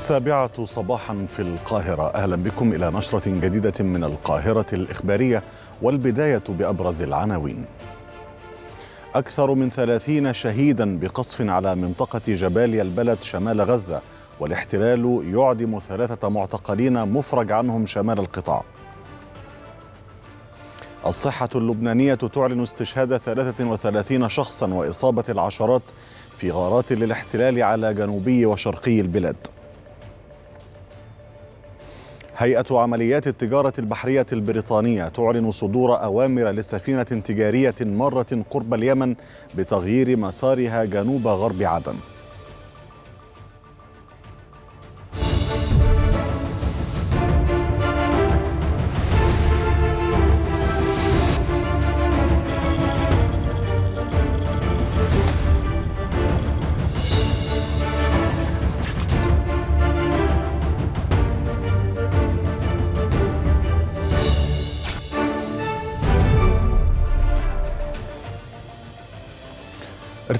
السابعة صباحا في القاهرة أهلا بكم إلى نشرة جديدة من القاهرة الإخبارية والبداية بأبرز العناوين أكثر من ثلاثين شهيدا بقصف على منطقة جباليا البلد شمال غزة والاحتلال يعدم ثلاثة معتقلين مفرج عنهم شمال القطاع الصحة اللبنانية تعلن استشهاد 33 شخصا وإصابة العشرات في غارات للاحتلال على جنوبي وشرقي البلاد هيئة عمليات التجارة البحرية البريطانية تعلن صدور أوامر لسفينة تجارية مرة قرب اليمن بتغيير مسارها جنوب غرب عدن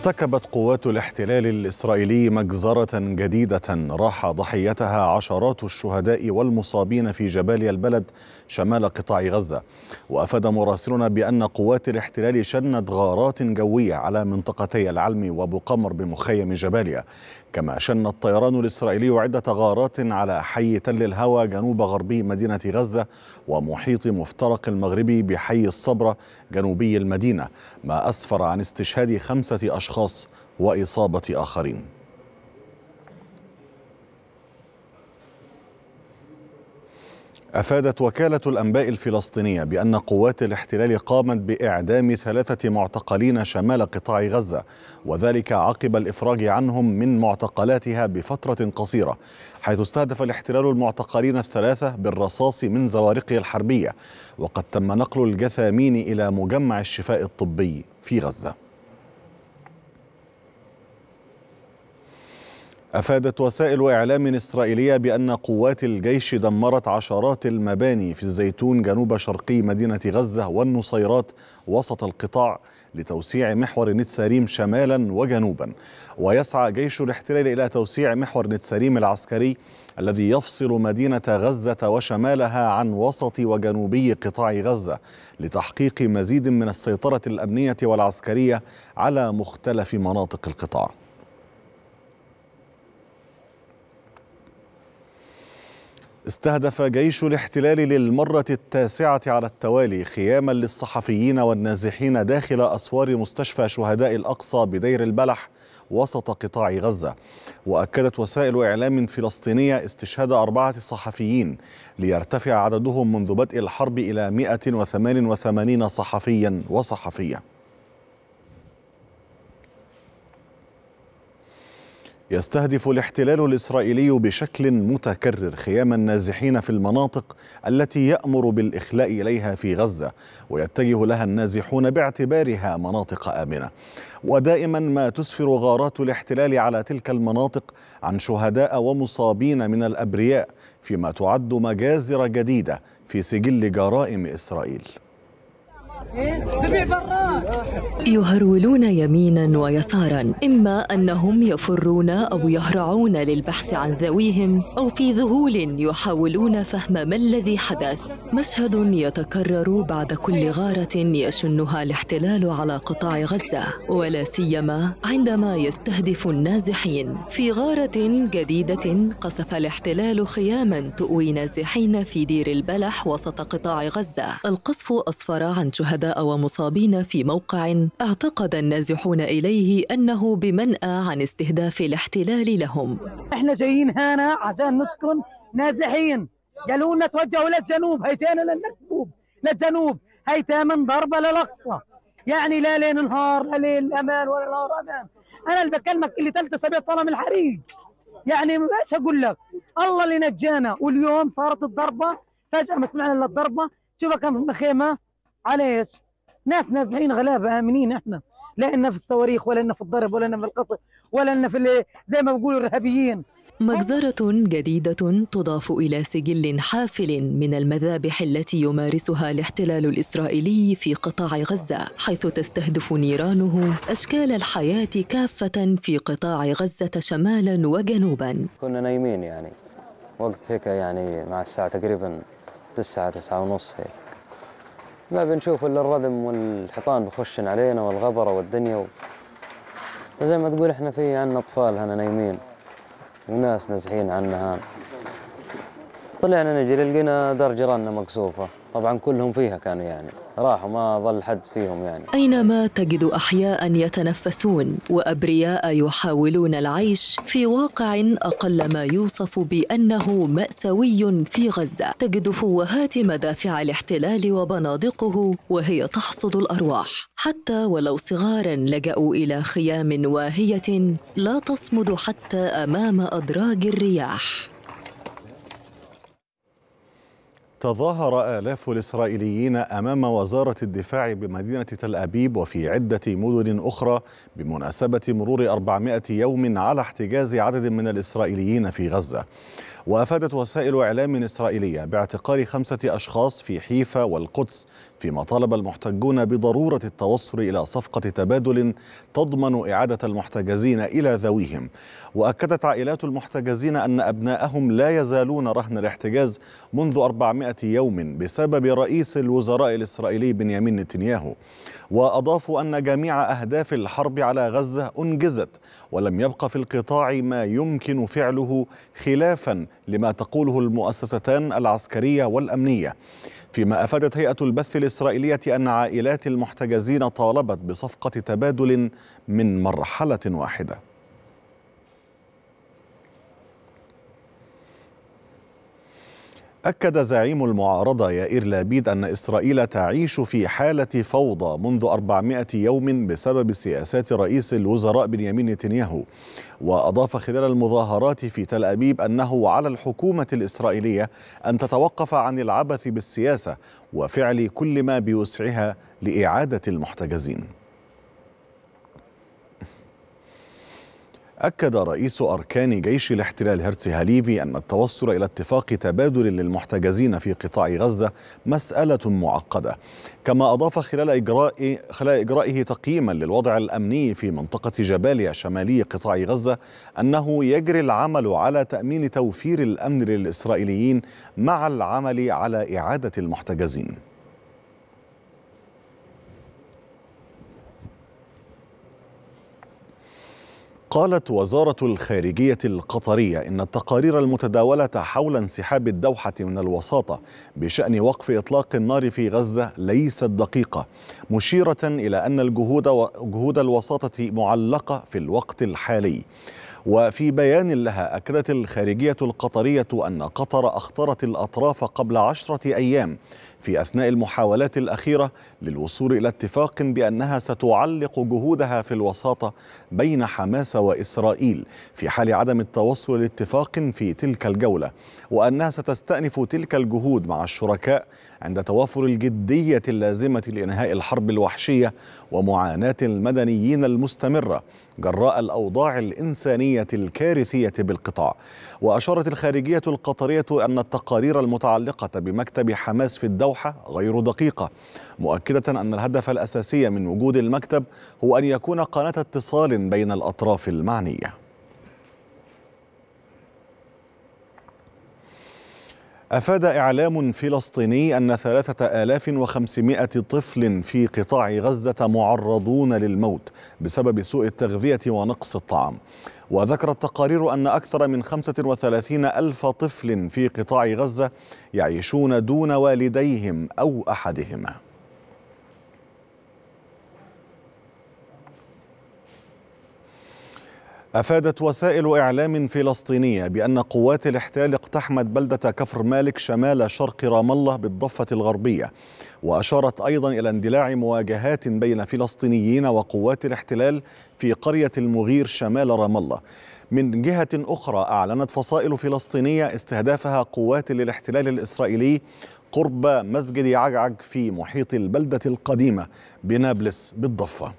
ارتكبت قوات الاحتلال الاسرائيلي مجزره جديده راح ضحيتها عشرات الشهداء والمصابين في جبالي البلد شمال قطاع غزه وافاد مراسلنا بان قوات الاحتلال شنت غارات جويه على منطقتي العلم وبقمر قمر بمخيم جباليا كما شن الطيران الإسرائيلي عدة غارات على حي تل الهوى جنوب غربي مدينة غزة ومحيط مفترق المغربي بحي الصبرة جنوبي المدينة ما أسفر عن استشهاد خمسة أشخاص وإصابة آخرين أفادت وكالة الأنباء الفلسطينية بأن قوات الاحتلال قامت بإعدام ثلاثة معتقلين شمال قطاع غزة وذلك عقب الإفراج عنهم من معتقلاتها بفترة قصيرة حيث استهدف الاحتلال المعتقلين الثلاثة بالرصاص من زوارقه الحربية وقد تم نقل الجثامين إلى مجمع الشفاء الطبي في غزة أفادت وسائل إعلام إسرائيلية بأن قوات الجيش دمرت عشرات المباني في الزيتون جنوب شرقي مدينة غزة والنصيرات وسط القطاع لتوسيع محور نتساريم شمالا وجنوبا ويسعى جيش الاحتلال إلى توسيع محور نتساريم العسكري الذي يفصل مدينة غزة وشمالها عن وسط وجنوبي قطاع غزة لتحقيق مزيد من السيطرة الأمنية والعسكرية على مختلف مناطق القطاع استهدف جيش الاحتلال للمرة التاسعة على التوالي خياما للصحفيين والنازحين داخل أسوار مستشفى شهداء الأقصى بدير البلح وسط قطاع غزة وأكدت وسائل إعلام فلسطينية استشهاد أربعة صحفيين ليرتفع عددهم منذ بدء الحرب إلى 188 صحفيا وصحفية يستهدف الاحتلال الإسرائيلي بشكل متكرر خيام النازحين في المناطق التي يأمر بالإخلاء إليها في غزة ويتجه لها النازحون باعتبارها مناطق آمنة ودائما ما تسفر غارات الاحتلال على تلك المناطق عن شهداء ومصابين من الأبرياء فيما تعد مجازر جديدة في سجل جرائم إسرائيل يهرولون يمينا ويسارا إما أنهم يفرون أو يهرعون للبحث عن ذويهم أو في ذهول يحاولون فهم ما الذي حدث مشهد يتكرر بعد كل غارة يشنها الاحتلال على قطاع غزة ولا سيما عندما يستهدف النازحين في غارة جديدة قصف الاحتلال خياما تؤوي نازحين في دير البلح وسط قطاع غزة القصف أسفر عن شهداء شهداء ومصابين في موقع اعتقد النازحون إليه أنه بمنأى عن استهداف الاحتلال لهم احنا جايين هنا عشان نسكن نازحين قالوا لنا توجهوا للجنوب هيجينا للجنوب للجنوب هي ثامن ضربة للأقصى يعني لا ليل نهار لا ليل أمان ولا نهار أمان أنا اللي بكلمك اللي ثلاثة أسابيع طالع من الحريق يعني ايش اقول لك الله اللي نجانا واليوم صارت الضربه فجاه ما سمعنا الا الضربه شوف كم خيمه على ايش؟ ناس نازحين غلابه امنين احنا لا لنا في الصواريخ ولا لنا في الضرب ولا لنا في القصف ولا لنا في زي ما بيقولوا الارهابيين مجزرة جديدة تضاف إلى سجل حافل من المذابح التي يمارسها الاحتلال الإسرائيلي في قطاع غزة، حيث تستهدف نيرانه أشكال الحياة كافة في قطاع غزة شمالا وجنوبا. كنا نايمين يعني وقت هيك يعني مع الساعة تقريبا 9 تسعة ونص هيك. ما بنشوف الا الردم والحيطان بخشن علينا والغبره والدنيا و... زي ما تقول احنا في عنا اطفال هنا نايمين وناس نازحين عنا هان طلعنا نجري لقينا دار جيراننا مقصوفه طبعا كلهم فيها كانوا يعني راحوا ما ظل حد فيهم يعني أينما تجد أحياء يتنفسون وأبرياء يحاولون العيش في واقع أقل ما يوصف بأنه مأساوي في غزة تجد فوهات مدافع الاحتلال وبنادقه وهي تحصد الأرواح حتى ولو صغارا لجأوا إلى خيام واهية لا تصمد حتى أمام أدراج الرياح تظاهر آلاف الإسرائيليين أمام وزارة الدفاع بمدينة تل أبيب وفي عدة مدن أخرى بمناسبة مرور 400 يوم على احتجاز عدد من الإسرائيليين في غزة وأفادت وسائل إعلام إسرائيلية باعتقال خمسة أشخاص في حيفا والقدس فيما طالب المحتجون بضرورة التوصل إلى صفقة تبادل تضمن إعادة المحتجزين إلى ذويهم وأكدت عائلات المحتجزين أن أبناءهم لا يزالون رهن الاحتجاز منذ 400 يوم بسبب رئيس الوزراء الإسرائيلي بنيامين نتنياهو وأضافوا أن جميع أهداف الحرب على غزة أنجزت ولم يبقى في القطاع ما يمكن فعله خلافا لما تقوله المؤسستان العسكرية والأمنية فيما أفادت هيئة البث الإسرائيلية أن عائلات المحتجزين طالبت بصفقة تبادل من مرحلة واحدة أكد زعيم المعارضة يائر لابيد أن إسرائيل تعيش في حالة فوضى منذ 400 يوم بسبب سياسات رئيس الوزراء بنيامين نتنياهو وأضاف خلال المظاهرات في تل أبيب أنه على الحكومة الإسرائيلية أن تتوقف عن العبث بالسياسة وفعل كل ما بوسعها لإعادة المحتجزين أكد رئيس أركان جيش الاحتلال هرتسي هاليفي أن التوصل إلى اتفاق تبادل للمحتجزين في قطاع غزة مسألة معقدة كما أضاف خلال, إجراء خلال إجرائه تقييما للوضع الأمني في منطقة جباليا شمالي قطاع غزة أنه يجري العمل على تأمين توفير الأمن للإسرائيليين مع العمل على إعادة المحتجزين قالت وزارة الخارجية القطرية إن التقارير المتداولة حول انسحاب الدوحة من الوساطة بشأن وقف إطلاق النار في غزة ليست دقيقة مشيرة إلى أن الجهود جهود الوساطة معلقة في الوقت الحالي وفي بيان لها أكدت الخارجية القطرية أن قطر أخطرت الأطراف قبل عشرة أيام في أثناء المحاولات الأخيرة للوصول إلى اتفاق بأنها ستعلق جهودها في الوساطة بين حماس وإسرائيل في حال عدم التوصل لاتفاق في تلك الجولة وأنها ستستأنف تلك الجهود مع الشركاء عند توافر الجدية اللازمة لإنهاء الحرب الوحشية ومعاناة المدنيين المستمرة جراء الأوضاع الإنسانية الكارثية بالقطاع وأشارت الخارجية القطرية أن التقارير المتعلقة بمكتب حماس في الدولة اللوحة غير دقيقة مؤكدة أن الهدف الأساسي من وجود المكتب هو أن يكون قناة اتصال بين الأطراف المعنية أفاد إعلام فلسطيني أن 3500 طفل في قطاع غزة معرضون للموت بسبب سوء التغذية ونقص الطعام وذكرت تقارير أن أكثر من 35 ألف طفل في قطاع غزة يعيشون دون والديهم أو أحدهما أفادت وسائل إعلام فلسطينية بأن قوات الاحتلال اقتحمت بلدة كفر مالك شمال شرق رام الله بالضفة الغربية وأشارت أيضا إلى اندلاع مواجهات بين فلسطينيين وقوات الاحتلال في قرية المغير شمال رام الله من جهة أخرى أعلنت فصائل فلسطينية استهدافها قوات للاحتلال الإسرائيلي قرب مسجد عجعج في محيط البلدة القديمة بنابلس بالضفة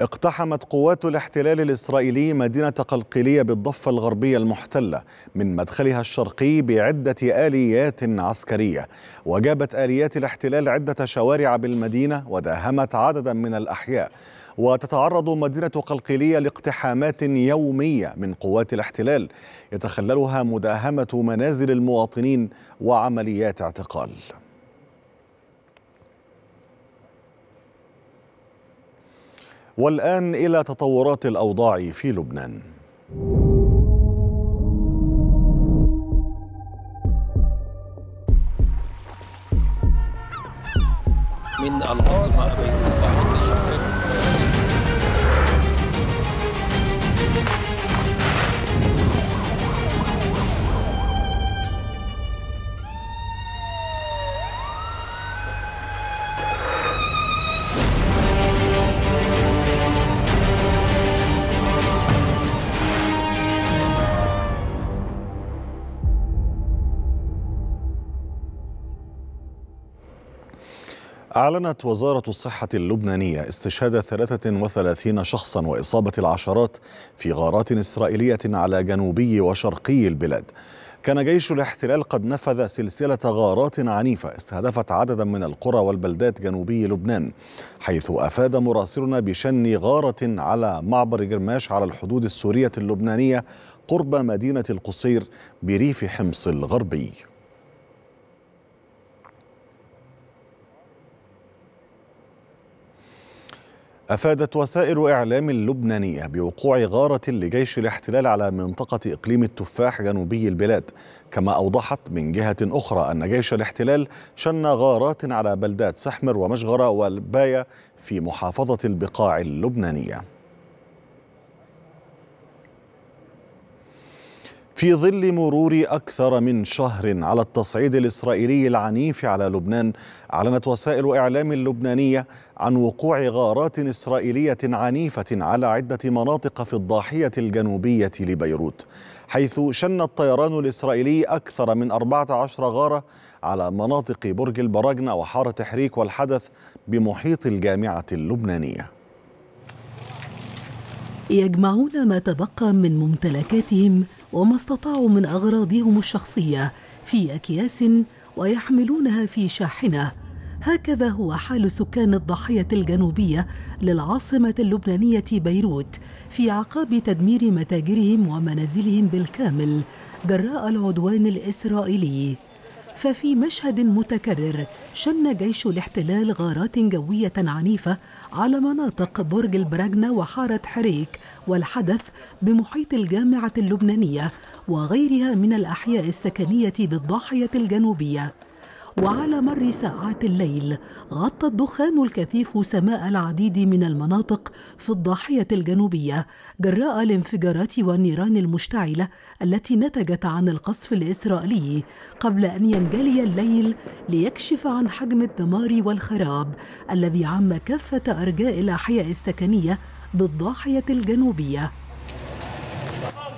اقتحمت قوات الاحتلال الإسرائيلي مدينة قلقيليه بالضفة الغربية المحتلة من مدخلها الشرقي بعدة آليات عسكرية وجابت آليات الاحتلال عدة شوارع بالمدينة وداهمت عددا من الأحياء وتتعرض مدينة قلقيليه لاقتحامات يومية من قوات الاحتلال يتخللها مداهمة منازل المواطنين وعمليات اعتقال والآن إلى تطورات الأوضاع في لبنان من العاصمة أعلنت وزارة الصحة اللبنانية استشهاد 33 شخصا وإصابة العشرات في غارات إسرائيلية على جنوبي وشرقي البلاد كان جيش الاحتلال قد نفذ سلسلة غارات عنيفة استهدفت عددا من القرى والبلدات جنوبي لبنان حيث أفاد مراسلنا بشن غارة على معبر جرماش على الحدود السورية اللبنانية قرب مدينة القصير بريف حمص الغربي أفادت وسائل إعلام اللبنانية بوقوع غارة لجيش الاحتلال على منطقة إقليم التفاح جنوبي البلاد كما أوضحت من جهة أخرى أن جيش الاحتلال شن غارات على بلدات سحمر ومشغرة والباية في محافظة البقاع اللبنانية في ظل مرور أكثر من شهر على التصعيد الإسرائيلي العنيف على لبنان أعلنت وسائل إعلام لبنانية عن وقوع غارات إسرائيلية عنيفة على عدة مناطق في الضاحية الجنوبية لبيروت حيث شن الطيران الإسرائيلي أكثر من 14 غارة على مناطق برج البراجنة وحارة حريك والحدث بمحيط الجامعة اللبنانية يجمعون ما تبقى من ممتلكاتهم وما استطاعوا من أغراضهم الشخصية في أكياس ويحملونها في شاحنة هكذا هو حال سكان الضاحية الجنوبية للعاصمة اللبنانية بيروت في عقاب تدمير متاجرهم ومنازلهم بالكامل جراء العدوان الإسرائيلي ففي مشهد متكرر شن جيش الاحتلال غارات جوية عنيفة على مناطق برج البراجنة وحارة حريك والحدث بمحيط الجامعة اللبنانية وغيرها من الأحياء السكنية بالضاحية الجنوبية وعلى مر ساعات الليل غطى الدخان الكثيف سماء العديد من المناطق في الضاحيه الجنوبيه جراء الانفجارات والنيران المشتعله التي نتجت عن القصف الاسرائيلي قبل ان ينجلي الليل ليكشف عن حجم الدمار والخراب الذي عم كافه ارجاء الاحياء السكنيه بالضاحيه الجنوبيه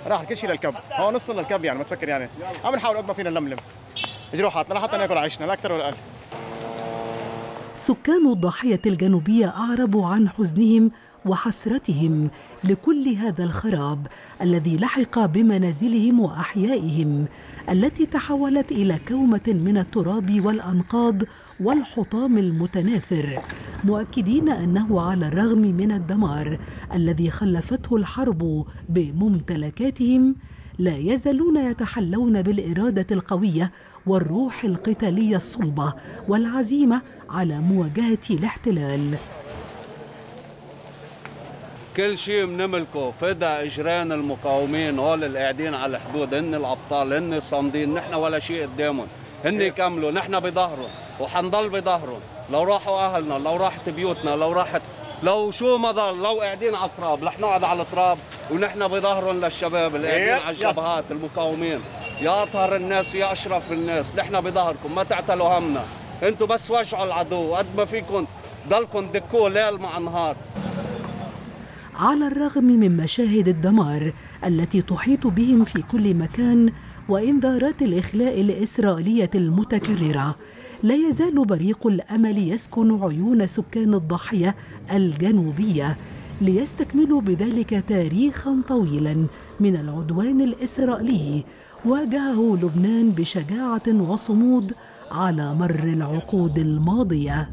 راح كل شيء للكب هو نص للكب يعني ما تفكر يعني عم نحاول قد ما فينا نلملم جروحاتنا لحتى ناكل عيشنا لا اكثر ولا اقل سكان الضاحيه الجنوبيه اعربوا عن حزنهم وحسرتهم لكل هذا الخراب الذي لحق بمنازلهم واحيائهم التي تحولت الى كومه من التراب والانقاض والحطام المتناثر مؤكدين انه على الرغم من الدمار الذي خلفته الحرب بممتلكاتهم لا يزالون يتحلون بالاراده القويه والروح القتالية الصلبة والعزيمة على مواجهة الاحتلال كل شيء بنملكه فدا اجران المقاومين هول القاعدين على الحدود هن الابطال هن الصامدين نحن ولا شيء قدامهم هن إيه. كملوا نحن بظهرهم وحنضل بظهرهم لو راحوا اهلنا لو راحت بيوتنا لو راحت لو شو ما ضل لو قاعدين على التراب رح نقعد على التراب ونحن بظهرهم للشباب اللي قاعدين إيه. على الجبهات المقاومين يا اطهر الناس يا اشرف الناس نحن بظهركم ما تعتلوا همنا انتم بس وجعوا العدو قد ما فيكم ضلكم دكوه ليل مع نهار على الرغم من مشاهد الدمار التي تحيط بهم في كل مكان وانذارات الاخلاء الاسرائيليه المتكرره لا يزال بريق الامل يسكن عيون سكان الضاحيه الجنوبيه ليستكملوا بذلك تاريخا طويلا من العدوان الاسرائيلي واجهه لبنان بشجاعة وصمود على مر العقود الماضية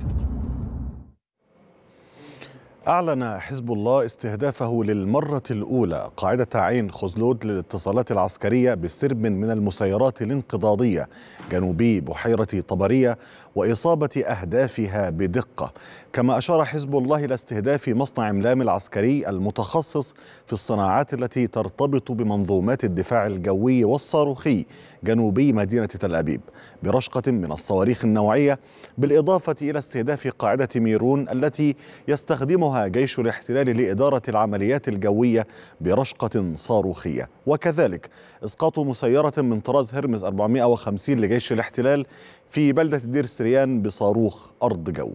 أعلن حزب الله استهدافه للمرة الأولى قاعدة عين خزلود للاتصالات العسكرية بسرب من المسيرات الانقضاضية جنوبي بحيرة طبرية واصابه اهدافها بدقه كما اشار حزب الله الى استهداف مصنع املام العسكري المتخصص في الصناعات التي ترتبط بمنظومات الدفاع الجوي والصاروخي جنوبي مدينه تل ابيب برشقه من الصواريخ النوعيه بالاضافه الى استهداف قاعده ميرون التي يستخدمها جيش الاحتلال لاداره العمليات الجويه برشقه صاروخيه وكذلك اسقاط مسيره من طراز هرمز 450 لجيش الاحتلال في بلدة دير سريان بصاروخ أرض جو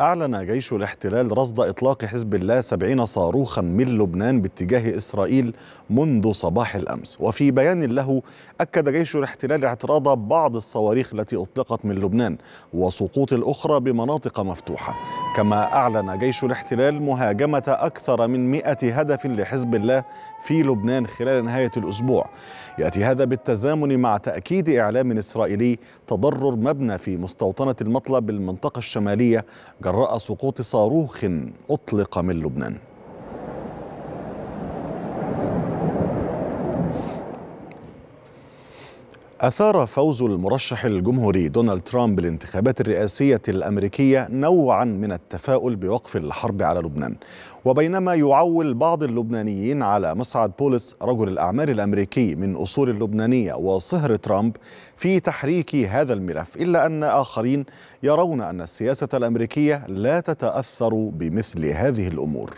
أعلن جيش الاحتلال رصد إطلاق حزب الله سبعين صاروخا من لبنان باتجاه إسرائيل منذ صباح الأمس وفي بيان له أكد جيش الاحتلال اعتراض بعض الصواريخ التي أطلقت من لبنان وسقوط الأخرى بمناطق مفتوحة كما أعلن جيش الاحتلال مهاجمة أكثر من مئة هدف لحزب الله في لبنان خلال نهاية الأسبوع يأتي هذا بالتزامن مع تأكيد إعلام إسرائيلي تضرر مبنى في مستوطنة المطلب بالمنطقة الشمالية جراء سقوط صاروخ أطلق من لبنان أثار فوز المرشح الجمهوري دونالد ترامب الانتخابات الرئاسية الأمريكية نوعا من التفاؤل بوقف الحرب على لبنان وبينما يعول بعض اللبنانيين على مصعد بولس رجل الأعمال الأمريكي من أصول اللبنانية وصهر ترامب في تحريك هذا الملف إلا أن آخرين يرون أن السياسة الأمريكية لا تتأثر بمثل هذه الأمور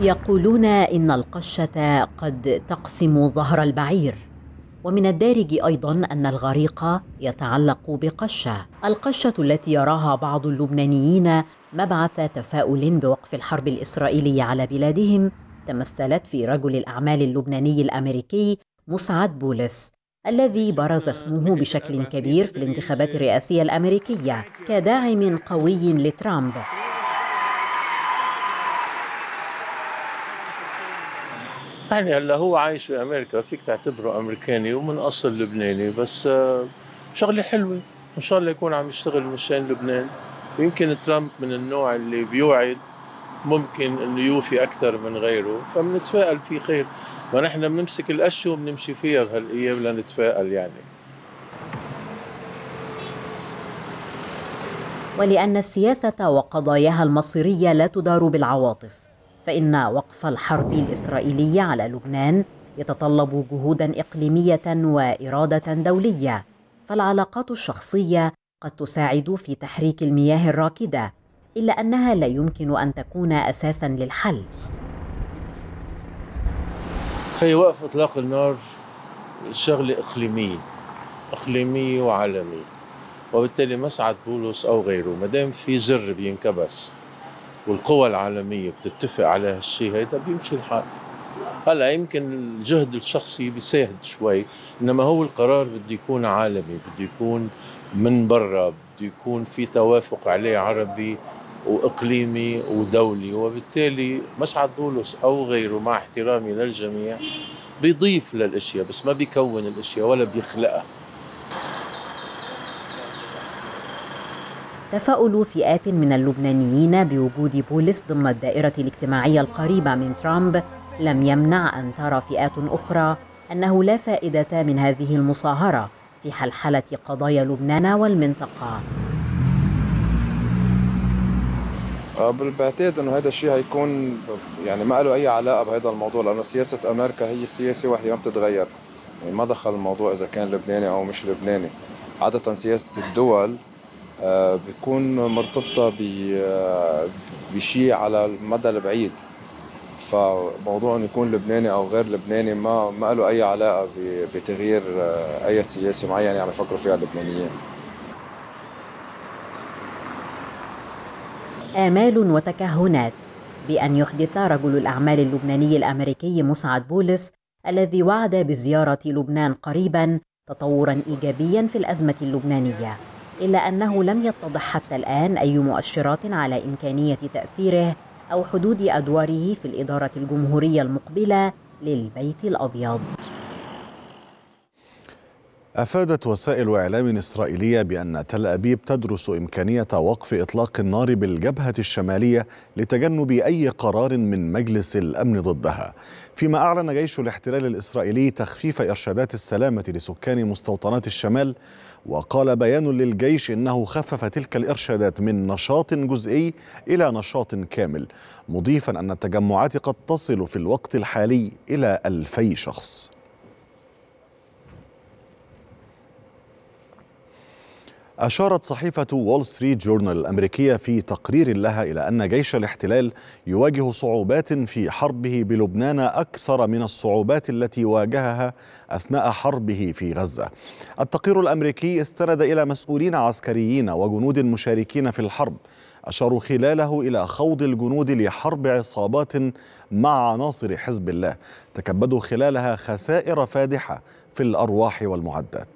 يقولون إن القشة قد تقسم ظهر البعير ومن الدارج أيضا أن الغريق يتعلق بقشة القشة التي يراها بعض اللبنانيين مبعث تفاؤل بوقف الحرب الإسرائيلية على بلادهم تمثلت في رجل الأعمال اللبناني الأمريكي مسعد بولس الذي برز اسمه بشكل كبير في الانتخابات الرئاسية الأمريكية كداعم قوي لترامب يعني هلا هو عايش بامريكا فيك تعتبره امريكاني ومن اصل لبناني بس آه، شغله حلوه ان شاء الله يكون عم يشتغل مشان لبنان يمكن ترامب من النوع اللي بيوعد ممكن انه يوفي اكثر من غيره فبنتفائل في خير ونحن بنمسك الاشياء وبنمشي فيها بهالايام لنتفائل يعني ولان السياسه وقضاياها المصيريه لا تدار بالعواطف فإن وقف الحرب الإسرائيلية على لبنان يتطلب جهودا إقليمية وإرادة دولية فالعلاقات الشخصية قد تساعد في تحريك المياه الراكدة إلا أنها لا يمكن أن تكون أساسا للحل في وقف إطلاق النار شغل إقليمي إقليمي وعالمي وبالتالي مسعد بولس أو غيره ما دام في زر بينكبس والقوى العالميه بتتفق على هالشيء هيدا بيمشي الحال هلا يمكن الجهد الشخصي بيساعد شوي انما هو القرار بده يكون عالمي بده يكون من برا بده يكون في توافق عليه عربي واقليمي ودولي وبالتالي مسعد بولس او غيره مع احترامي للجميع بيضيف للاشياء بس ما بيكون الاشياء ولا بيخلقها تفاؤل فئات من اللبنانيين بوجود بولس ضمن الدائرة الاجتماعية القريبة من ترامب لم يمنع أن ترى فئات أخرى أنه لا فائدة من هذه المصاهرة في حلحلة قضايا لبنان والمنطقة آه، بعتقد انه هذا الشيء هيكون يعني ما له اي علاقه بهذا الموضوع لانه سياسه امريكا هي سياسه وحده ما بتتغير يعني ما دخل الموضوع اذا كان لبناني او مش لبناني عاده سياسه الدول آه، بتكون مرتبطة آه، بشيء على المدى البعيد فموضوع انه يكون لبناني او غير لبناني ما ما له اي علاقه بتغيير آه، اي سياسه معينه يعني عم يفكروا فيها اللبنانيين آمال وتكهنات بأن يحدث رجل الأعمال اللبناني الأمريكي مسعد بولس الذي وعد بزيارة لبنان قريبا تطورا إيجابيا في الأزمة اللبنانية إلا أنه لم يتضح حتى الآن أي مؤشرات على إمكانية تأثيره أو حدود أدواره في الإدارة الجمهورية المقبلة للبيت الأبيض أفادت وسائل إعلام إسرائيلية بأن تل أبيب تدرس إمكانية وقف إطلاق النار بالجبهة الشمالية لتجنب أي قرار من مجلس الأمن ضدها فيما أعلن جيش الاحتلال الإسرائيلي تخفيف إرشادات السلامة لسكان مستوطنات الشمال وقال بيان للجيش انه خفف تلك الارشادات من نشاط جزئي الى نشاط كامل مضيفا ان التجمعات قد تصل في الوقت الحالي الى الفي شخص أشارت صحيفة وول ستريت جورنال الأمريكية في تقرير لها إلى أن جيش الاحتلال يواجه صعوبات في حربه بلبنان أكثر من الصعوبات التي واجهها أثناء حربه في غزة. التقرير الأمريكي استند إلى مسؤولين عسكريين وجنود مشاركين في الحرب أشاروا خلاله إلى خوض الجنود لحرب عصابات مع عناصر حزب الله تكبدوا خلالها خسائر فادحة في الأرواح والمعدات.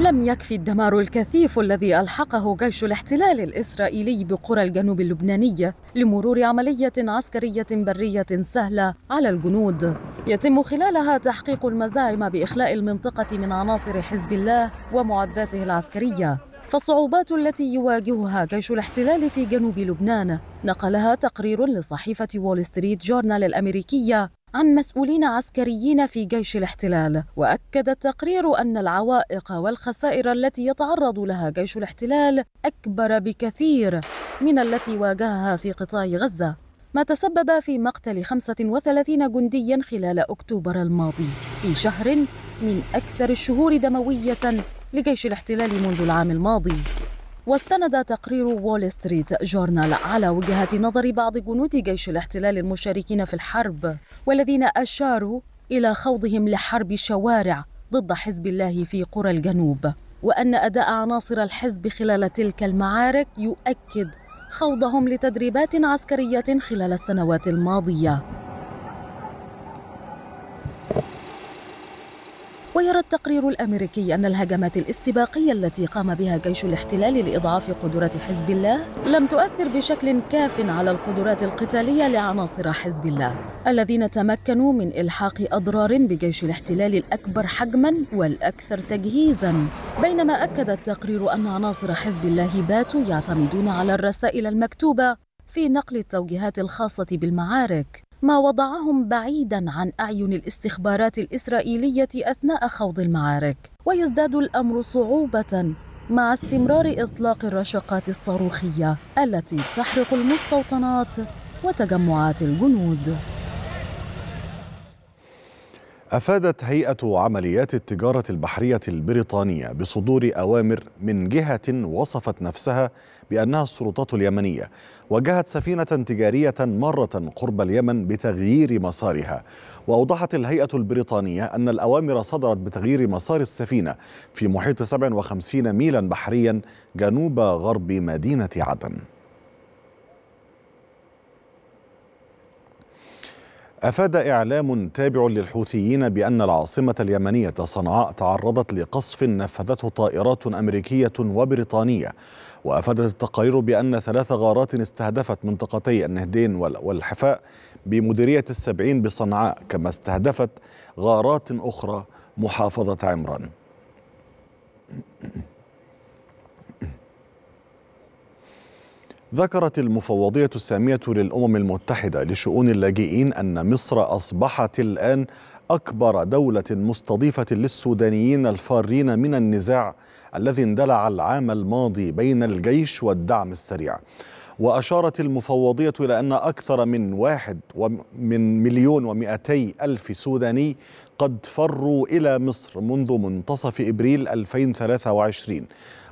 لم يكفي الدمار الكثيف الذي ألحقه جيش الاحتلال الإسرائيلي بقرى الجنوب اللبنانية لمرور عملية عسكرية برية سهلة على الجنود يتم خلالها تحقيق المزاعم بإخلاء المنطقة من عناصر حزب الله ومعداته العسكرية فالصعوبات التي يواجهها جيش الاحتلال في جنوب لبنان نقلها تقرير لصحيفة وول ستريت جورنال الأمريكية عن مسؤولين عسكريين في جيش الاحتلال واكد التقرير ان العوائق والخسائر التي يتعرض لها جيش الاحتلال اكبر بكثير من التي واجهها في قطاع غزه ما تسبب في مقتل 35 جنديا خلال اكتوبر الماضي في شهر من اكثر الشهور دمويه لجيش الاحتلال منذ العام الماضي واستند تقرير وول ستريت جورنال على وجهات نظر بعض جنود جيش الاحتلال المشاركين في الحرب والذين أشاروا إلى خوضهم لحرب شوارع ضد حزب الله في قرى الجنوب وأن أداء عناصر الحزب خلال تلك المعارك يؤكد خوضهم لتدريبات عسكرية خلال السنوات الماضية ويرى التقرير الامريكي ان الهجمات الاستباقيه التي قام بها جيش الاحتلال لاضعاف قدرات حزب الله لم تؤثر بشكل كاف على القدرات القتاليه لعناصر حزب الله الذين تمكنوا من الحاق اضرار بجيش الاحتلال الاكبر حجما والاكثر تجهيزا بينما اكد التقرير ان عناصر حزب الله باتوا يعتمدون على الرسائل المكتوبه في نقل التوجيهات الخاصه بالمعارك ما وضعهم بعيدا عن أعين الاستخبارات الإسرائيلية أثناء خوض المعارك ويزداد الأمر صعوبة مع استمرار إطلاق الرشقات الصاروخية التي تحرق المستوطنات وتجمعات الجنود أفادت هيئة عمليات التجارة البحرية البريطانية بصدور أوامر من جهة وصفت نفسها بأنها السلطات اليمنية وجهت سفينة تجارية مرة قرب اليمن بتغيير مسارها وأوضحت الهيئة البريطانية أن الأوامر صدرت بتغيير مسار السفينة في محيط 57 ميلا بحريا جنوب غرب مدينة عدن أفاد إعلام تابع للحوثيين بأن العاصمة اليمنية صنعاء تعرضت لقصف نفذته طائرات أمريكية وبريطانية وأفادت التقارير بأن ثلاث غارات استهدفت منطقتي النهدين والحفاء بمديرية السبعين بصنعاء كما استهدفت غارات أخرى محافظة عمران ذكرت المفوضية السامية للأمم المتحدة لشؤون اللاجئين أن مصر أصبحت الآن أكبر دولة مستضيفة للسودانيين الفارين من النزاع الذي اندلع العام الماضي بين الجيش والدعم السريع وأشارت المفوضية إلى أن أكثر من واحد ومن مليون ومئتي ألف سوداني قد فروا إلى مصر منذ منتصف إبريل 2023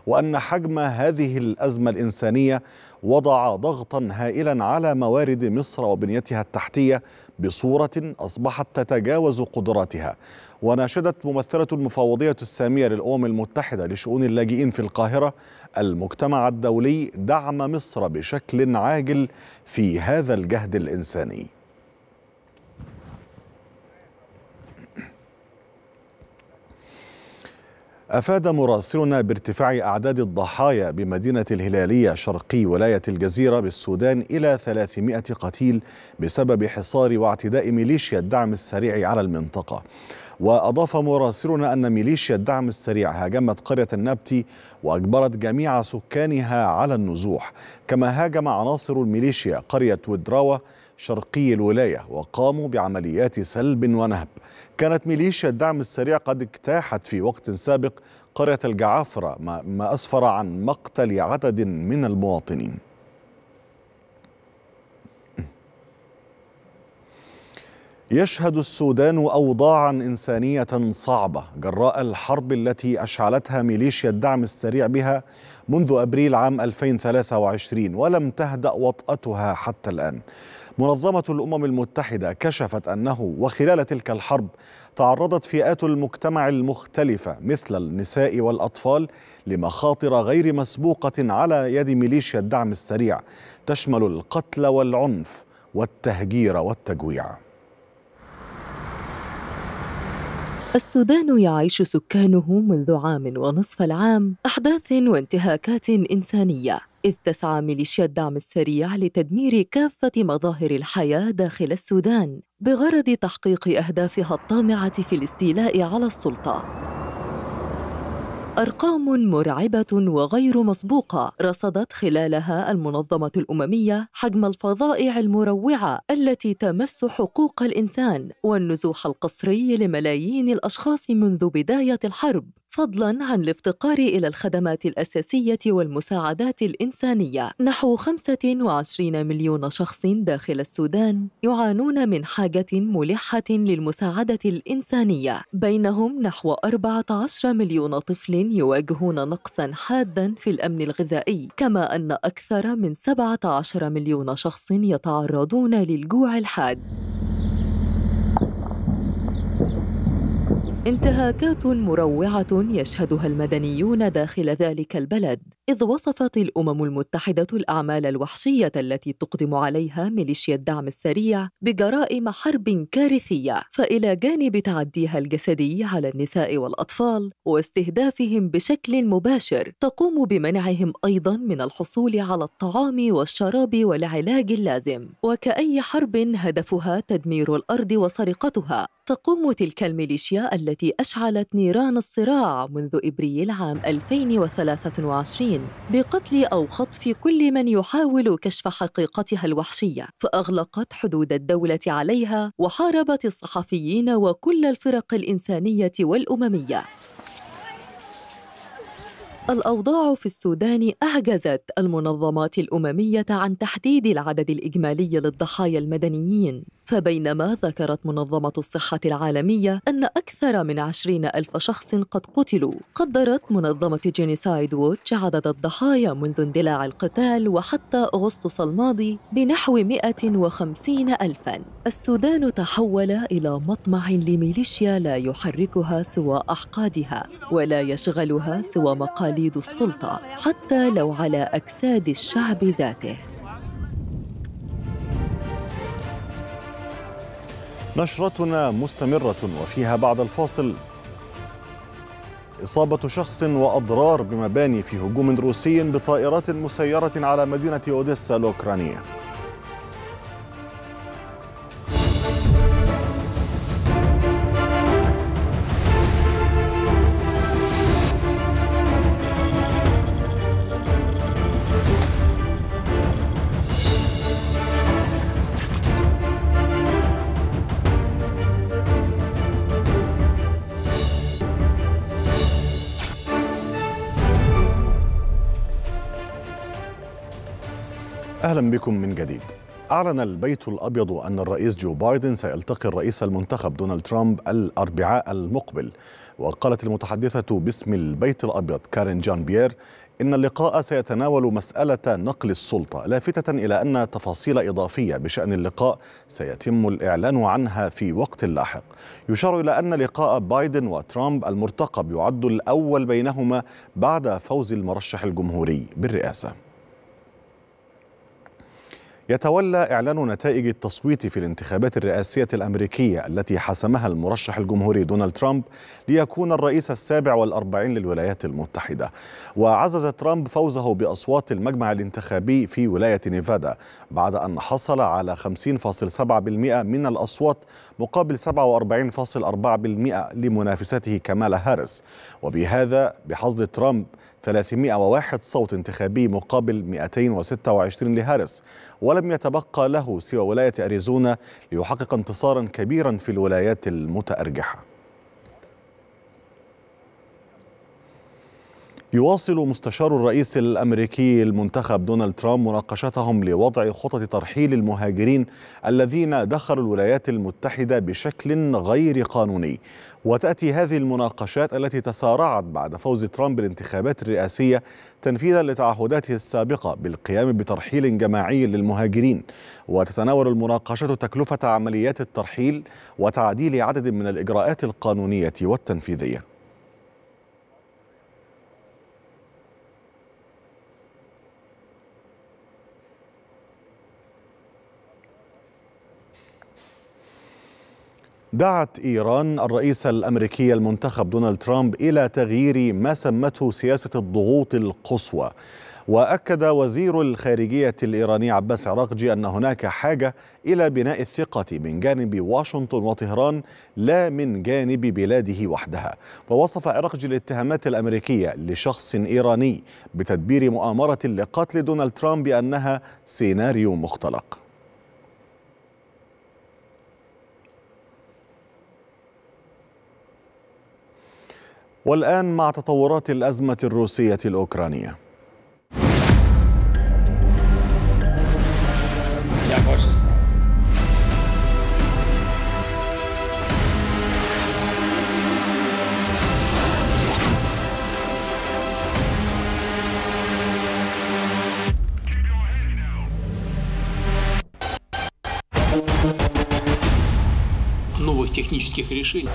وأن حجم هذه الأزمة الإنسانية وضع ضغطا هائلا على موارد مصر وبنيتها التحتيه بصوره اصبحت تتجاوز قدراتها وناشدت ممثله المفوضيه الساميه للامم المتحده لشؤون اللاجئين في القاهره المجتمع الدولي دعم مصر بشكل عاجل في هذا الجهد الانساني أفاد مراسلنا بارتفاع أعداد الضحايا بمدينة الهلالية شرقي ولاية الجزيرة بالسودان إلى 300 قتيل بسبب حصار واعتداء ميليشيا الدعم السريع على المنطقة وأضاف مراسلنا أن ميليشيا الدعم السريع هاجمت قرية النبتي وأجبرت جميع سكانها على النزوح كما هاجم عناصر الميليشيا قرية ودراوة شرقي الولاية وقاموا بعمليات سلب ونهب كانت ميليشيا الدعم السريع قد اجتاحت في وقت سابق قرية الجعافرة ما أسفر عن مقتل عدد من المواطنين يشهد السودان أوضاعا إنسانية صعبة جراء الحرب التي أشعلتها ميليشيا الدعم السريع بها منذ أبريل عام 2023 ولم تهدأ وطأتها حتى الآن منظمة الأمم المتحدة كشفت أنه وخلال تلك الحرب تعرضت فئات المجتمع المختلفة مثل النساء والأطفال لمخاطر غير مسبوقة على يد ميليشيا الدعم السريع تشمل القتل والعنف والتهجير والتجويع السودان يعيش سكانه منذ عام ونصف العام أحداث وانتهاكات إنسانية إذ تسعى ميليشيا الدعم السريع لتدمير كافة مظاهر الحياة داخل السودان بغرض تحقيق أهدافها الطامعة في الاستيلاء على السلطة أرقام مرعبة وغير مسبوقة رصدت خلالها المنظمة الأممية حجم الفظائع المروعة التي تمس حقوق الإنسان والنزوح القسري لملايين الأشخاص منذ بداية الحرب فضلا عن الافتقار إلى الخدمات الأساسية والمساعدات الإنسانية نحو 25 مليون شخص داخل السودان يعانون من حاجة ملحة للمساعدة الإنسانية بينهم نحو 14 مليون طفل يواجهون نقصا حادا في الأمن الغذائي كما أن أكثر من 17 مليون شخص يتعرضون للجوع الحاد انتهاكات مروعة يشهدها المدنيون داخل ذلك البلد، إذ وصفت الأمم المتحدة الأعمال الوحشية التي تقدم عليها ميليشيا الدعم السريع بجرائم حرب كارثية، فإلى جانب تعديها الجسدي على النساء والأطفال واستهدافهم بشكل مباشر، تقوم بمنعهم أيضاً من الحصول على الطعام والشراب والعلاج اللازم، وكأي حرب هدفها تدمير الأرض وسرقتها تقوم تلك الميليشيا التي أشعلت نيران الصراع منذ إبريل عام 2023 بقتل أو خطف كل من يحاول كشف حقيقتها الوحشية فأغلقت حدود الدولة عليها وحاربت الصحفيين وكل الفرق الإنسانية والأممية الأوضاع في السودان أعجزت المنظمات الأممية عن تحديد العدد الإجمالي للضحايا المدنيين فبينما ذكرت منظمة الصحة العالمية أن أكثر من عشرين ألف شخص قد قتلوا قدرت منظمة جينيسايد ووتش عدد الضحايا منذ اندلاع القتال وحتى أغسطس الماضي بنحو 150 ألفا السودان تحول إلى مطمع لميليشيا لا يحركها سوى أحقادها ولا يشغلها سوى مقال تقاليد السلطة حتى لو على أجساد الشعب ذاته نشرتنا مستمرة وفيها بعد الفاصل إصابة شخص وأضرار بمباني في هجوم روسي بطائرات مسيرة على مدينة أوديسا الأوكرانية أهلا بكم من جديد أعلن البيت الأبيض أن الرئيس جو بايدن سيلتقي الرئيس المنتخب دونالد ترامب الأربعاء المقبل وقالت المتحدثة باسم البيت الأبيض كارين جان بيير إن اللقاء سيتناول مسألة نقل السلطة لافتة إلى أن تفاصيل إضافية بشأن اللقاء سيتم الإعلان عنها في وقت لاحق يشار إلى أن لقاء بايدن وترامب المرتقب يعد الأول بينهما بعد فوز المرشح الجمهوري بالرئاسة يتولى إعلان نتائج التصويت في الانتخابات الرئاسية الأمريكية التي حسمها المرشح الجمهوري دونالد ترامب ليكون الرئيس السابع والأربعين للولايات المتحدة وعزز ترامب فوزه بأصوات المجمع الانتخابي في ولاية نيفادا بعد أن حصل على 50.7% من الأصوات مقابل 47.4% لمنافسته كمالا هارس وبهذا بحظ ترامب 301 صوت انتخابي مقابل 226 لهاريس ولم يتبقى له سوى ولاية أريزونا ليحقق انتصارا كبيرا في الولايات المتأرجحة يواصل مستشار الرئيس الامريكي المنتخب دونالد ترامب مناقشتهم لوضع خطط ترحيل المهاجرين الذين دخلوا الولايات المتحده بشكل غير قانوني وتأتي هذه المناقشات التي تسارعت بعد فوز ترامب بالانتخابات الرئاسية تنفيذا لتعهداته السابقة بالقيام بترحيل جماعي للمهاجرين وتتناول المناقشات تكلفة عمليات الترحيل وتعديل عدد من الإجراءات القانونية والتنفيذية دعت إيران الرئيس الأمريكي المنتخب دونالد ترامب إلى تغيير ما سمته سياسة الضغوط القصوى وأكد وزير الخارجية الإيراني عباس عراقجي أن هناك حاجة إلى بناء الثقة من جانب واشنطن وطهران لا من جانب بلاده وحدها ووصف عراقجي الاتهامات الأمريكية لشخص إيراني بتدبير مؤامرة لقتل دونالد ترامب بأنها سيناريو مختلق والآن مع تطورات الأزمة الروسية الأوكرانية новых технических решений.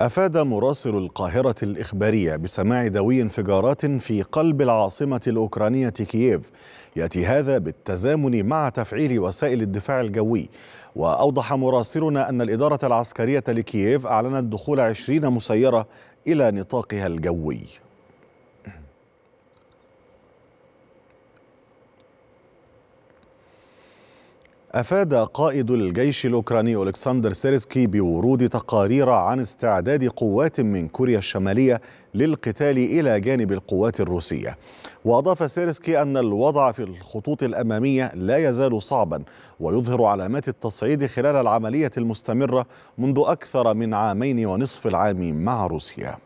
أفاد مراسل القاهرة الإخبارية بسماع دوي انفجارات في قلب العاصمة الأوكرانية كييف يأتي هذا بالتزامن مع تفعيل وسائل الدفاع الجوي وأوضح مراسلنا أن الإدارة العسكرية لكييف أعلنت دخول 20 مسيرة إلى نطاقها الجوي أفاد قائد الجيش الأوكراني ألكسندر سيرسكي بورود تقارير عن استعداد قوات من كوريا الشمالية للقتال إلى جانب القوات الروسية وأضاف سيرسكي أن الوضع في الخطوط الأمامية لا يزال صعبا ويظهر علامات التصعيد خلال العملية المستمرة منذ أكثر من عامين ونصف العام مع روسيا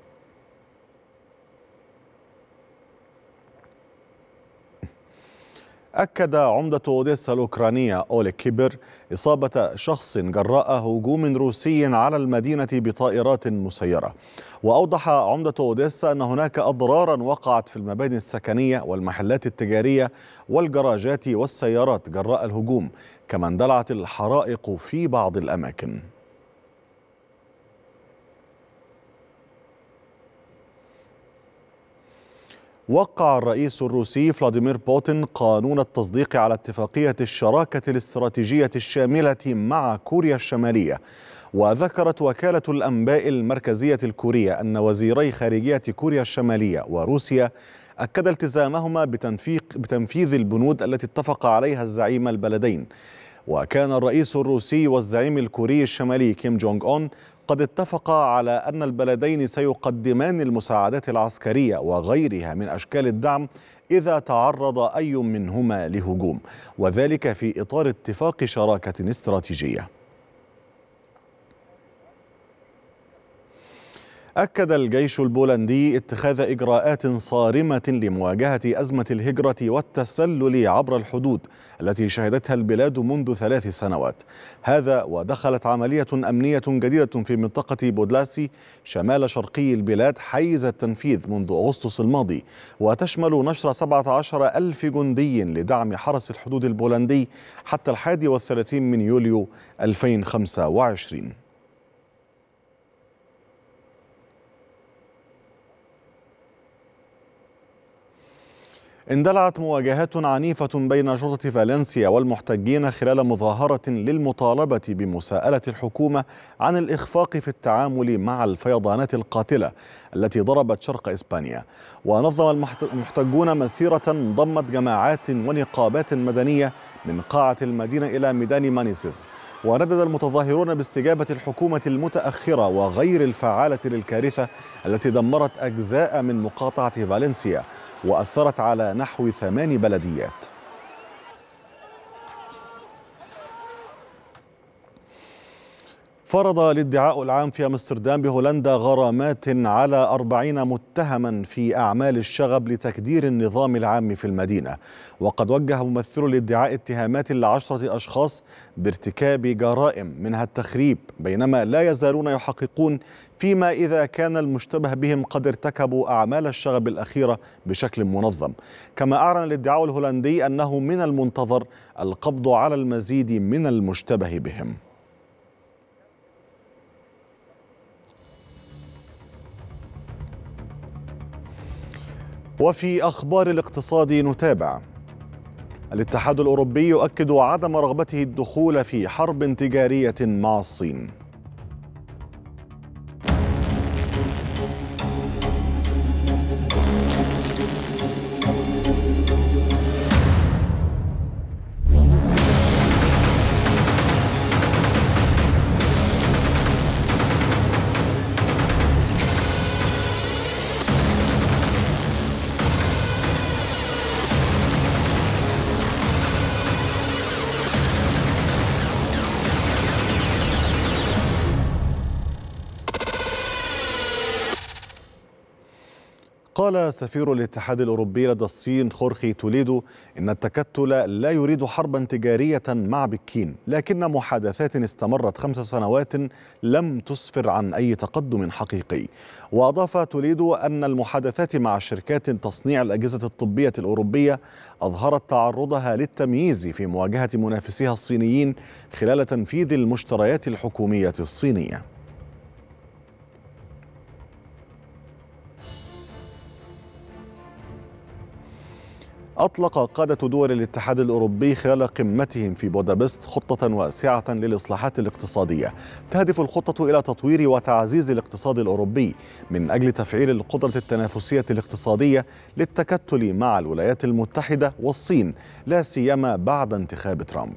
أكد عمدة أوديسا الأوكرانية أوليك كيبر إصابة شخص جراء هجوم روسي على المدينة بطائرات مسيرة وأوضح عمدة أوديسا أن هناك أضرارا وقعت في المباني السكنية والمحلات التجارية والجراجات والسيارات جراء الهجوم كما اندلعت الحرائق في بعض الأماكن وقع الرئيس الروسي فلاديمير بوتين قانون التصديق على اتفاقية الشراكة الاستراتيجية الشاملة مع كوريا الشمالية وذكرت وكالة الأنباء المركزية الكورية أن وزيري خارجية كوريا الشمالية وروسيا أكد التزامهما بتنفيذ البنود التي اتفق عليها الزعيم البلدين وكان الرئيس الروسي والزعيم الكوري الشمالي كيم جونغ أون قد اتفقا على أن البلدين سيقدمان المساعدات العسكرية وغيرها من أشكال الدعم إذا تعرض أي منهما لهجوم وذلك في إطار اتفاق شراكة استراتيجية أكد الجيش البولندي اتخاذ إجراءات صارمة لمواجهة أزمة الهجرة والتسلل عبر الحدود التي شهدتها البلاد منذ ثلاث سنوات هذا ودخلت عملية أمنية جديدة في منطقة بودلاسي شمال شرقي البلاد حيز التنفيذ منذ أغسطس الماضي وتشمل نشر 17 ألف جندي لدعم حرس الحدود البولندي حتى 31 من يوليو 2025 اندلعت مواجهات عنيفة بين شرطة فالنسيا والمحتجين خلال مظاهرة للمطالبة بمساءلة الحكومة عن الإخفاق في التعامل مع الفيضانات القاتلة التي ضربت شرق إسبانيا ونظم المحتجون مسيرة ضمت جماعات ونقابات مدنية من قاعة المدينة إلى ميدان مانيسيس وندد المتظاهرون باستجابة الحكومة المتأخرة وغير الفعالة للكارثة التي دمرت أجزاء من مقاطعة فالنسيا وأثرت على نحو ثمان بلديات فرض الادعاء العام في أمستردام بهولندا غرامات على أربعين متهما في أعمال الشغب لتكدير النظام العام في المدينة وقد وجه ممثل الادعاء اتهامات لعشرة أشخاص بارتكاب جرائم منها التخريب بينما لا يزالون يحققون فيما إذا كان المشتبه بهم قد ارتكبوا أعمال الشغب الأخيرة بشكل منظم كما أعلن الادعاء الهولندي أنه من المنتظر القبض على المزيد من المشتبه بهم وفي أخبار الاقتصاد نتابع الاتحاد الأوروبي يؤكد عدم رغبته الدخول في حرب تجارية مع الصين قال سفير الاتحاد الأوروبي لدى الصين خورخي توليدو إن التكتل لا يريد حربا تجارية مع بكين لكن محادثات استمرت خمس سنوات لم تسفر عن أي تقدم حقيقي وأضاف توليدو أن المحادثات مع شركات تصنيع الأجهزة الطبية الأوروبية أظهرت تعرضها للتمييز في مواجهة منافسيها الصينيين خلال تنفيذ المشتريات الحكومية الصينية أطلق قادة دول الاتحاد الأوروبي خلال قمتهم في بودابست خطة واسعة للإصلاحات الاقتصادية تهدف الخطة إلى تطوير وتعزيز الاقتصاد الأوروبي من أجل تفعيل القدرة التنافسية الاقتصادية للتكتل مع الولايات المتحدة والصين لا سيما بعد انتخاب ترامب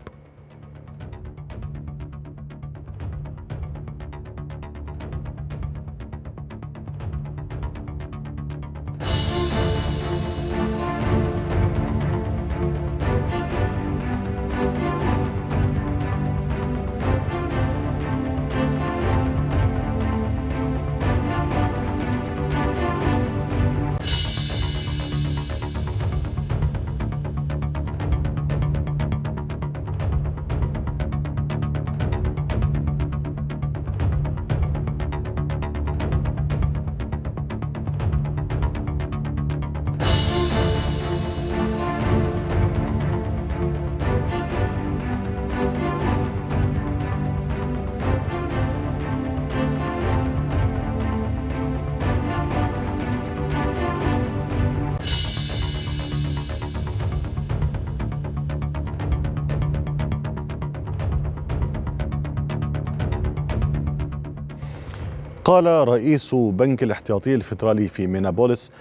قال رئيس بنك الاحتياطي الفيدرالي في مينابوليس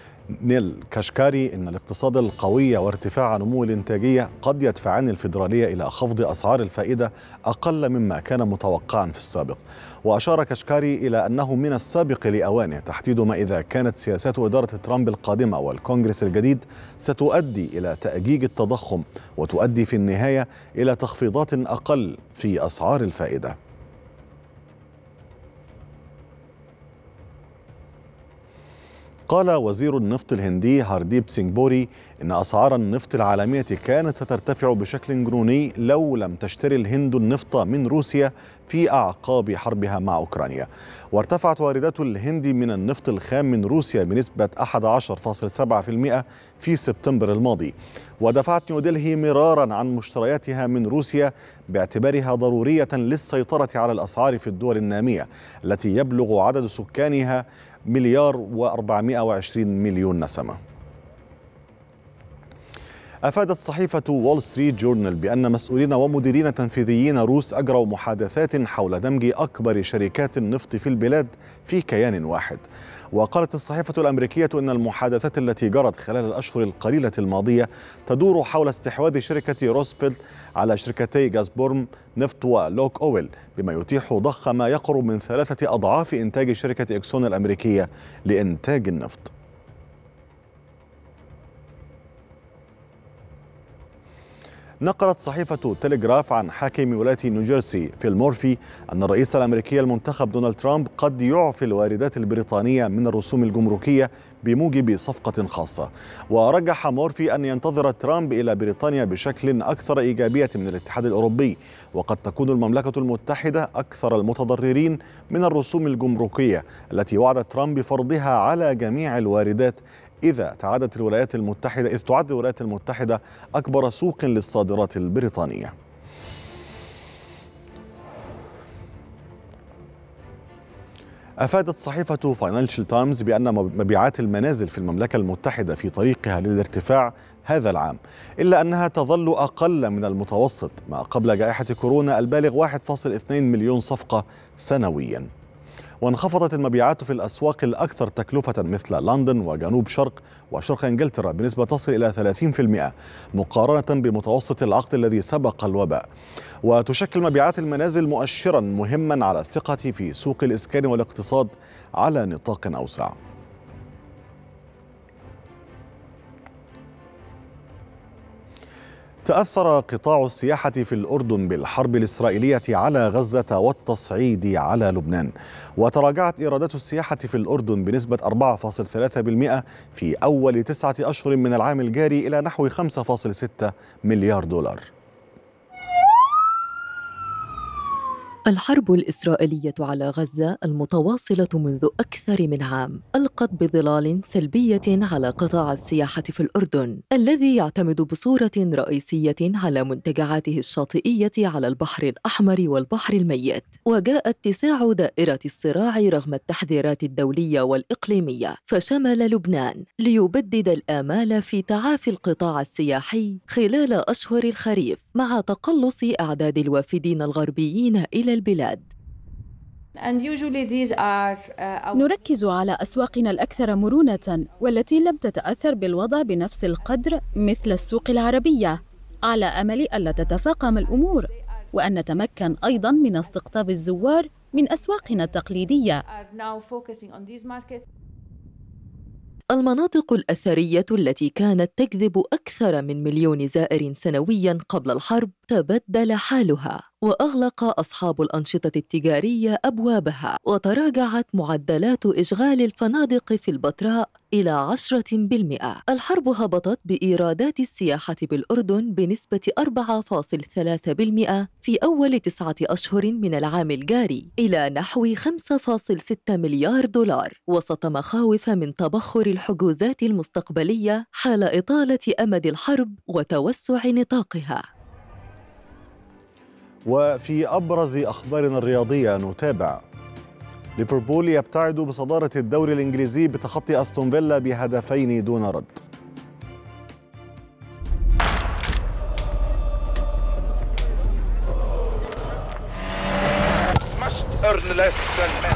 نيل كاشكاري ان الاقتصاد القوي وارتفاع نمو الانتاجيه قد يدفعان الفيدراليه الى خفض اسعار الفائده اقل مما كان متوقعا في السابق واشار كاشكاري الى انه من السابق لاوانه تحديد ما اذا كانت سياسات اداره ترامب القادمه والكونغرس الجديد ستؤدي الى تاجيج التضخم وتؤدي في النهايه الى تخفيضات اقل في اسعار الفائده قال وزير النفط الهندي هارديب سينغبوري إن أسعار النفط العالمية كانت سترتفع بشكل جنوني لو لم تشتري الهند النفط من روسيا في أعقاب حربها مع أوكرانيا وارتفعت واردات الهند من النفط الخام من روسيا بنسبة 11.7% في سبتمبر الماضي ودفعت نيودلهي مرارا عن مشترياتها من روسيا باعتبارها ضرورية للسيطرة على الأسعار في الدول النامية التي يبلغ عدد سكانها مليار و420 مليون نسمة أفادت صحيفة وول ستريت جورنال بأن مسؤولين ومديرين تنفيذيين روس أجروا محادثات حول دمج أكبر شركات النفط في البلاد في كيان واحد وقالت الصحيفة الأمريكية أن المحادثات التي جرت خلال الأشهر القليلة الماضية تدور حول استحواذ شركة روسفيلد على شركتي جازبورم نفط ولوك أويل بما يتيح ضخ ما يقرب من ثلاثة أضعاف إنتاج شركة إكسون الأمريكية لإنتاج النفط نقلت صحيفة تلغراف عن حاكم ولاية نيوجيرسي في المورفي أن الرئيس الأمريكي المنتخب دونالد ترامب قد يعفي الواردات البريطانية من الرسوم الجمركية بموجب صفقة خاصة ورجح مورفي أن ينتظر ترامب إلى بريطانيا بشكل أكثر إيجابية من الاتحاد الأوروبي وقد تكون المملكة المتحدة أكثر المتضررين من الرسوم الجمركية التي وعد ترامب بفرضها على جميع الواردات إذا تعادت الولايات المتحدة إذ تعد الولايات المتحدة أكبر سوق للصادرات البريطانية أفادت صحيفة فاينانشال تايمز بأن مبيعات المنازل في المملكة المتحدة في طريقها للارتفاع هذا العام إلا أنها تظل أقل من المتوسط ما قبل جائحة كورونا البالغ 1.2 مليون صفقة سنوياً وانخفضت المبيعات في الأسواق الأكثر تكلفة مثل لندن وجنوب شرق وشرق إنجلترا بنسبة تصل إلى 30% مقارنة بمتوسط العقد الذي سبق الوباء وتشكل مبيعات المنازل مؤشرا مهما على الثقة في سوق الإسكان والاقتصاد على نطاق أوسع تأثر قطاع السياحة في الأردن بالحرب الإسرائيلية على غزة والتصعيد على لبنان وتراجعت إيرادات السياحة في الأردن بنسبة 4.3% في أول تسعة أشهر من العام الجاري إلى نحو 5.6 مليار دولار الحرب الإسرائيلية على غزة المتواصلة منذ أكثر من عام ألقت بظلال سلبية على قطاع السياحة في الأردن الذي يعتمد بصورة رئيسية على منتجعاته الشاطئية على البحر الأحمر والبحر الميت وجاء اتساع دائرة الصراع رغم التحذيرات الدولية والإقليمية فشمل لبنان ليبدد الآمال في تعافي القطاع السياحي خلال أشهر الخريف مع تقلص أعداد الوافدين الغربيين إلى البلاد uh, نركز على أسواقنا الأكثر مرونة والتي لم تتأثر بالوضع بنفس القدر مثل السوق العربية على أمل ألا تتفاقم الأمور وأن نتمكن أيضا من استقطاب الزوار من أسواقنا التقليدية المناطق الأثرية التي كانت تجذب أكثر من مليون زائر سنويا قبل الحرب تبدل حالها وأغلق أصحاب الأنشطة التجارية أبوابها وتراجعت معدلات إشغال الفنادق في البتراء إلى 10% الحرب هبطت بإيرادات السياحة بالأردن بنسبة 4.3% في أول تسعة أشهر من العام الجاري إلى نحو 5.6 مليار دولار وسط مخاوف من تبخر الحجوزات المستقبلية حال إطالة أمد الحرب وتوسع نطاقها وفي أبرز أخبارنا الرياضية نتابع ليفربول يبتعد بصدارة الدوري الإنجليزي بتخطي أستون فيلا بهدفين دون رد earn less than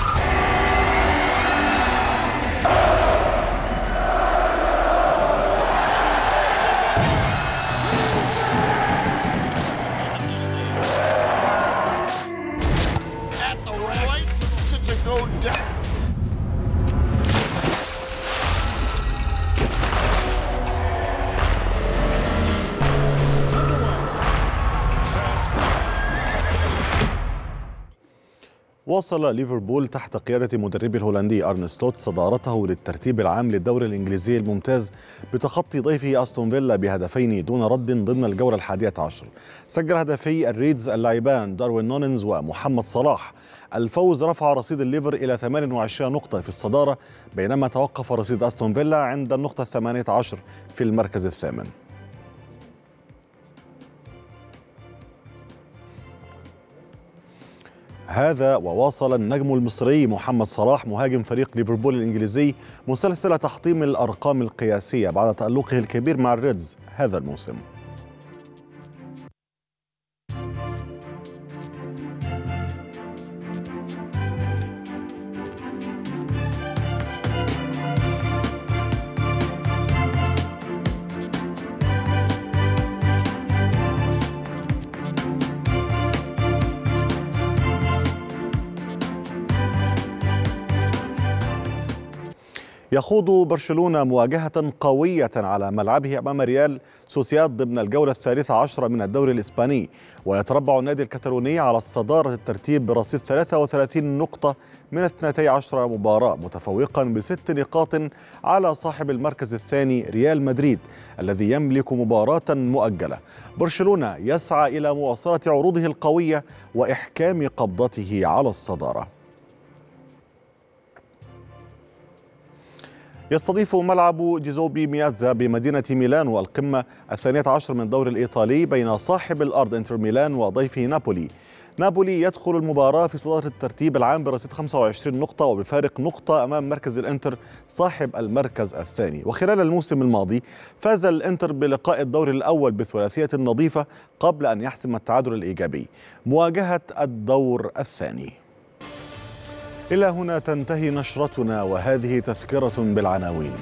واصل ليفربول تحت قيادة مدرب الهولندي أرنستوت صدارته للترتيب العام للدوري الإنجليزي الممتاز بتخطي ضيفه أستون فيلا بهدفين دون رد ضمن الجولة الحادية عشر سجل هدفي الريدز اللاعبان داروين نونينز ومحمد صلاح الفوز رفع رصيد الليفر إلى 28 نقطة في الصدارة بينما توقف رصيد أستون فيلا عند النقطة 18 في المركز الثامن هذا وواصل النجم المصري محمد صلاح مهاجم فريق ليفربول الإنجليزي مسلسل تحطيم الأرقام القياسية بعد تألقه الكبير مع الريدز هذا الموسم يخوض برشلونة مواجهة قوية على ملعبه أمام ريال سوسياد ضمن الجولة الثالثة عشرة من الدوري الإسباني ويتربع النادي الكتالوني على الصدارة الترتيب برصيد 33 نقطة من 12 مباراة متفوقا بست نقاط على صاحب المركز الثاني ريال مدريد الذي يملك مباراة مؤجلة برشلونة يسعى إلى مواصلة عروضه القوية وإحكام قبضته على الصدارة يستضيف ملعب جيزوبي مياتزا بمدينة ميلانو القمة الثانية عشر من دور الإيطالي بين صاحب الأرض إنتر ميلان وضيفه نابولي نابولي يدخل المباراة في صدارة الترتيب العام برصيد 25 نقطة وبفارق نقطة أمام مركز الإنتر صاحب المركز الثاني وخلال الموسم الماضي فاز الإنتر بلقاء الدور الأول بثلاثية نظيفة قبل أن يحسم التعادل الإيجابي مواجهة الدور الثاني إلى هنا تنتهي نشرتنا وهذه تذكرة بالعناوين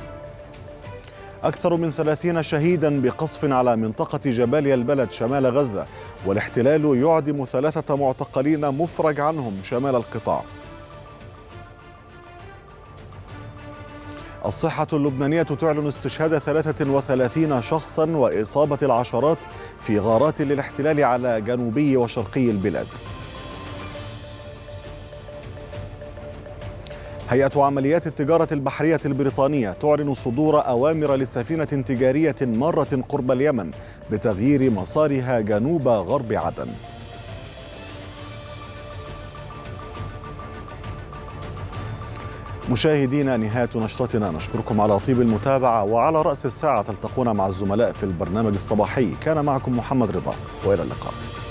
أكثر من ثلاثين شهيدا بقصف على منطقة جباليا البلد شمال غزة والاحتلال يعدم ثلاثة معتقلين مفرج عنهم شمال القطاع الصحة اللبنانية تعلن استشهاد 33 شخصا وإصابة العشرات في غارات للاحتلال على جنوبي وشرقي البلاد هيئة عمليات التجارة البحرية البريطانية تعلن صدور أوامر لسفينة تجارية مرة قرب اليمن بتغيير مسارها جنوب غرب عدن مشاهدينا نهاية نشرتنا نشكركم على طيب المتابعة وعلى رأس الساعة تلتقون مع الزملاء في البرنامج الصباحي كان معكم محمد رضا وإلى اللقاء